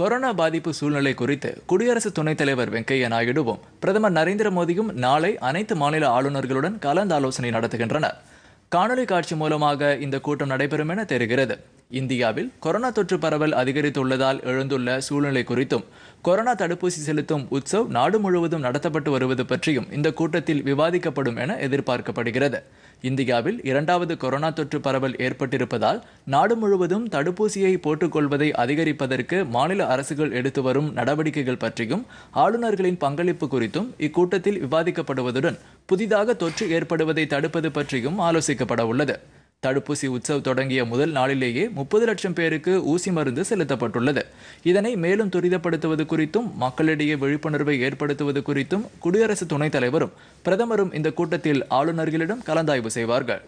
corona பாதிப்பு சூழ்நிலை குறித்து குடியரசு துணைத் தலைவர் வெங்கையா நாயுடுவும் பிரதமர் நரேந்திர மோடியும் நாளை அனைத்து மாநில ஆளுநர்களுடன் கலந்தாலோசனை நடத்துகின்றனர் காணொலி காட்சி மூலமாக இந்த கூட்டம் நடைபெறும் என தெரிகிறது இந்தியாவில் கொரோனா தொற்று பரவல் அதிகரித்துள்ளதால் எழுந்துள்ள சூழ்நிலை குறித்தும் கொரோனா தடுப்பூசி செலுத்தும் உற்சவ் நாடு முழுவதும் நடத்தப்பட்டு வருவது பற்றியும் இந்த கூட்டத்தில் விவாதிக்கப்படும் என எதிர்பார்க்கப்படுகிறது இந்தியாவில் இரண்டாவது கொரோனா தொற்று பரவல் ஏற்பட்டிருப்பதால் நாடு முழுவதும் தடுப்பூசியை போட்டுக்கொள்வதை அதிகரிப்பதற்கு மாநில அரசுகள் எடுத்து வரும் நடவடிக்கைகள் பற்றியும் ஆளுநர்களின் பங்களிப்பு குறித்தும் இக்கூட்டத்தில் விவாதிக்கப்படுவதுடன் புதிதாக தொற்று ஏற்படுவதை தடுப்பது பற்றியும் ஆலோசிக்கப்பட உள்ளது தடுப்பூசி உற்சவ் தொடங்கிய முதல் நாளிலேயே முப்பது லட்சம் பேருக்கு ஊசி மருந்து செலுத்தப்பட்டுள்ளது இதனை மேலும் துரிதப்படுத்துவது குறித்தும் மக்களிடையே விழிப்புணர்வை ஏற்படுத்துவது குறித்தும் குடியரசு துணைத் தலைவரும் பிரதமரும் இந்த கூட்டத்தில் ஆளுநர்களிடம் கலந்தாய்வு செய்வார்கள்